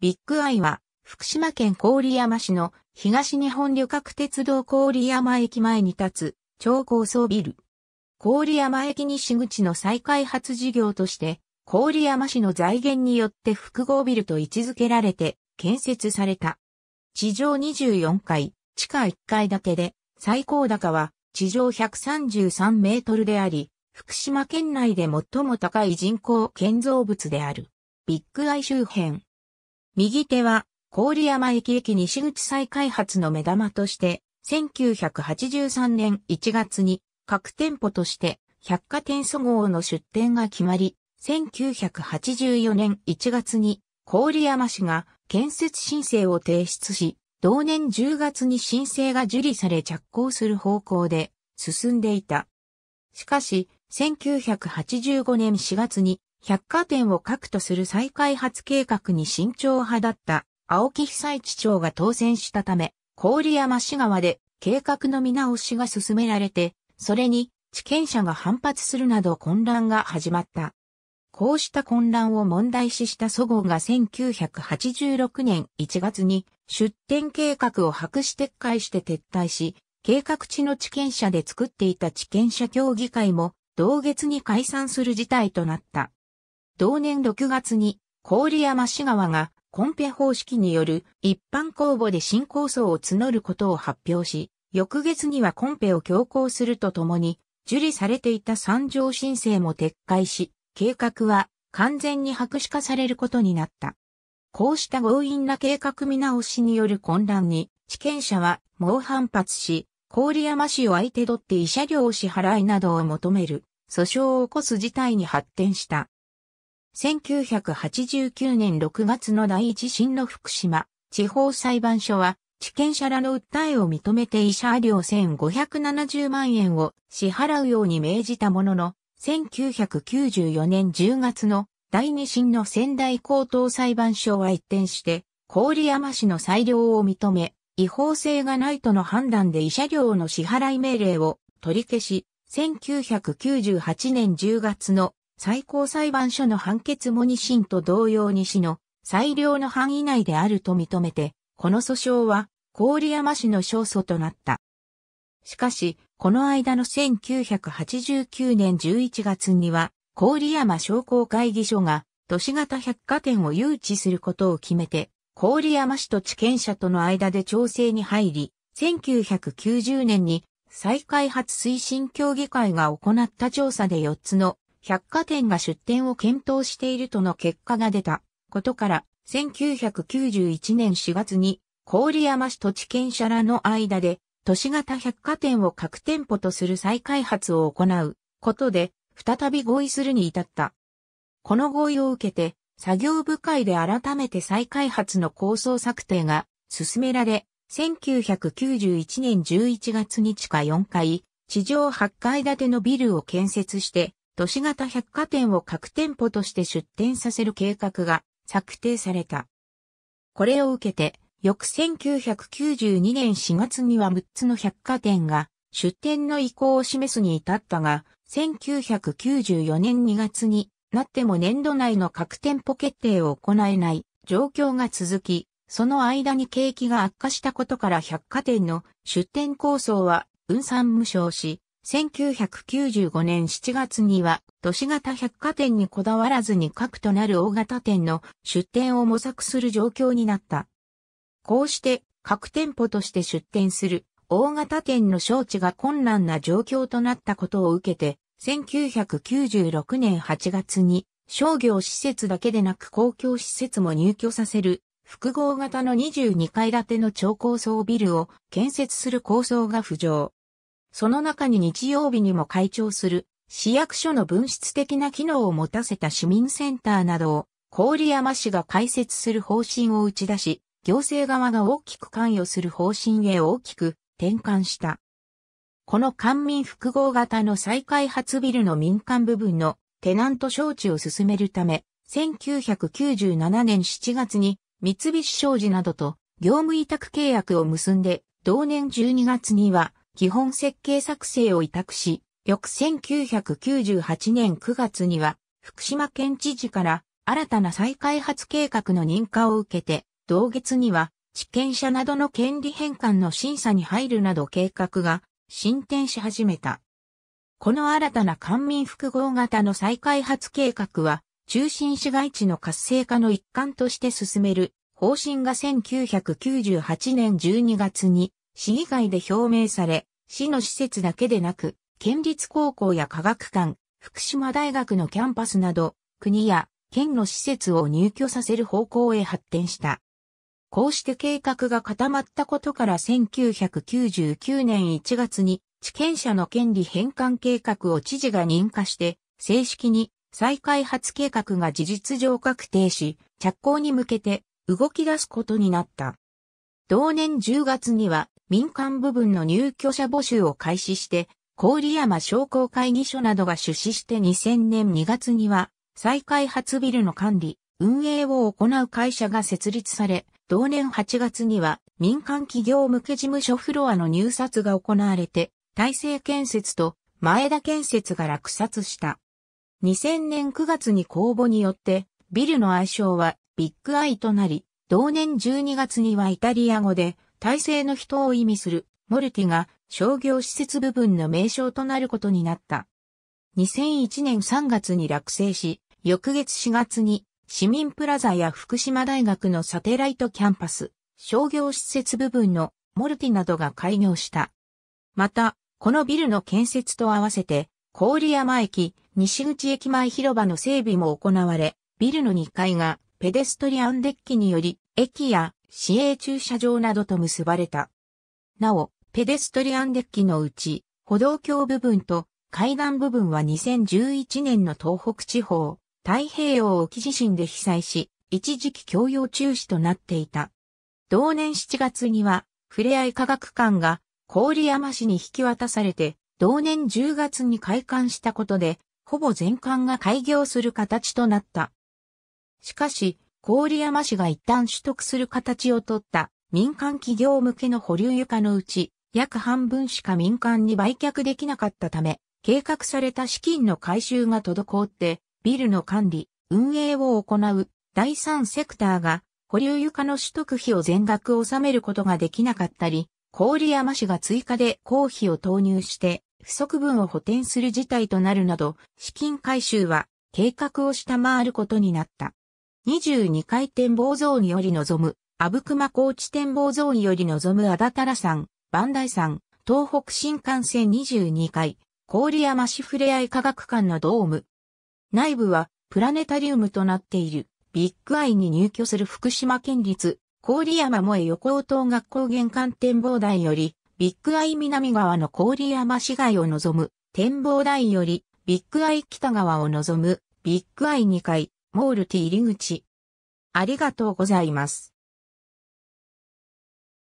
ビッグアイは、福島県郡山市の東日本旅客鉄道郡山駅前に立つ超高層ビル。郡山駅西口の再開発事業として、郡山市の財源によって複合ビルと位置づけられて建設された。地上24階、地下1階建てで、最高高は地上133メートルであり、福島県内で最も高い人工建造物である。ビッグアイ周辺。右手は、郡山駅駅西口再開発の目玉として、1983年1月に各店舗として百貨店祖号の出店が決まり、1984年1月に郡山市が建設申請を提出し、同年10月に申請が受理され着工する方向で進んでいた。しかし、1985年4月に百貨店を核とする再開発計画に慎重派だった青木久地長が当選したため、郡山市側で計画の見直しが進められて、それに地権者が反発するなど混乱が始まった。こうした混乱を問題視した祖号が1986年1月に出店計画を白紙撤回して撤退し、計画地の地権者で作っていた地権者協議会も同月に解散する事態となった。同年6月に郡山市側がコンペ方式による一般公募で新構想を募ることを発表し、翌月にはコンペを強行するとともに、受理されていた参上申請も撤回し、計画は完全に白紙化されることになった。こうした強引な計画見直しによる混乱に、地権者は猛反発し、郡山市を相手取って慰謝料を支払いなどを求める訴訟を起こす事態に発展した。1989年6月の第一審の福島地方裁判所は、地権者らの訴えを認めて医者料1570万円を支払うように命じたものの、1994年10月の第二審の仙台高等裁判所は一転して、郡山市の裁量を認め、違法性がないとの判断で医者料の支払い命令を取り消し、1998年10月の最高裁判所の判決も2審と同様に市の裁量の範囲内であると認めて、この訴訟は郡山市の勝訴となった。しかし、この間の1989年11月には、郡山商工会議所が都市型百貨店を誘致することを決めて、郡山市と地権者との間で調整に入り、1990年に再開発推進協議会が行った調査で4つの百貨店が出店を検討しているとの結果が出たことから、1991年4月に郡山市と地権者らの間で都市型百貨店を各店舗とする再開発を行うことで再び合意するに至った。この合意を受けて作業部会で改めて再開発の構想策定が進められ、1991年11月に地下4階、地上8階建てのビルを建設して、都市型百貨店を各店舗として出店させる計画が策定された。これを受けて、翌1992年4月には6つの百貨店が出店の意向を示すに至ったが、1994年2月になっても年度内の各店舗決定を行えない状況が続き、その間に景気が悪化したことから百貨店の出店構想は分散無償し、1995年7月には都市型百貨店にこだわらずに核となる大型店の出店を模索する状況になった。こうして各店舗として出店する大型店の招致が困難な状況となったことを受けて、1996年8月に商業施設だけでなく公共施設も入居させる複合型の22階建ての超高層ビルを建設する構想が浮上。その中に日曜日にも開庁する市役所の分室的な機能を持たせた市民センターなどを郡山市が開設する方針を打ち出し、行政側が大きく関与する方針へ大きく転換した。この官民複合型の再開発ビルの民間部分のテナント招致を進めるため、1997年7月に三菱商事などと業務委託契約を結んで、同年12月には基本設計作成を委託し、翌1998年9月には、福島県知事から新たな再開発計画の認可を受けて、同月には、地権者などの権利返還の審査に入るなど計画が進展し始めた。この新たな官民複合型の再開発計画は、中心市街地の活性化の一環として進める方針が1998年12月に市議会で表明され、市の施設だけでなく、県立高校や科学館、福島大学のキャンパスなど、国や県の施設を入居させる方向へ発展した。こうして計画が固まったことから1999年1月に地権者の権利返還計画を知事が認可して正式に再開発計画が事実上確定し着工に向けて動き出すことになった。同年10月には民間部分の入居者募集を開始して、郡山商工会議所などが出資して2000年2月には、再開発ビルの管理、運営を行う会社が設立され、同年8月には民間企業向け事務所フロアの入札が行われて、大成建設と前田建設が落札した。2000年9月に公募によって、ビルの愛称はビッグアイとなり、同年12月にはイタリア語で体制の人を意味する、モルティが商業施設部分の名称となることになった。2001年3月に落成し、翌月4月に市民プラザや福島大学のサテライトキャンパス、商業施設部分のモルティなどが開業した。また、このビルの建設と合わせて、郡山駅、西口駅前広場の整備も行われ、ビルの2階がペデストリアンデッキにより、駅や市営駐車場などと結ばれた。なお、ペデストリアンデッキのうち、歩道橋部分と海岸部分は2011年の東北地方、太平洋沖地震で被災し、一時期共用中止となっていた。同年7月には、ふれあい科学館が郡山市に引き渡されて、同年10月に開館したことで、ほぼ全館が開業する形となった。しかし、郡山市が一旦取得する形をとった民間企業向けの保留床のうち、約半分しか民間に売却できなかったため、計画された資金の回収が滞って、ビルの管理、運営を行う第三セクターが保留床の取得費を全額納めることができなかったり、郡山市が追加で公費を投入して不足分を補填する事態となるなど、資金回収は計画を下回ることになった。22回展望ゾーンより望む、阿武隈高地展望ゾーンより望む安達太山、万代山、東北新幹線22回、郡山市ふれあい科学館のドーム。内部は、プラネタリウムとなっている、ビッグアイに入居する福島県立、郡山萌横尾等学校玄関展望台より、ビッグアイ南側の郡山市街を望む、展望台より、ビッグアイ北側を望む、ビッグアイ2階、モールティ入り口。ありがとうございます。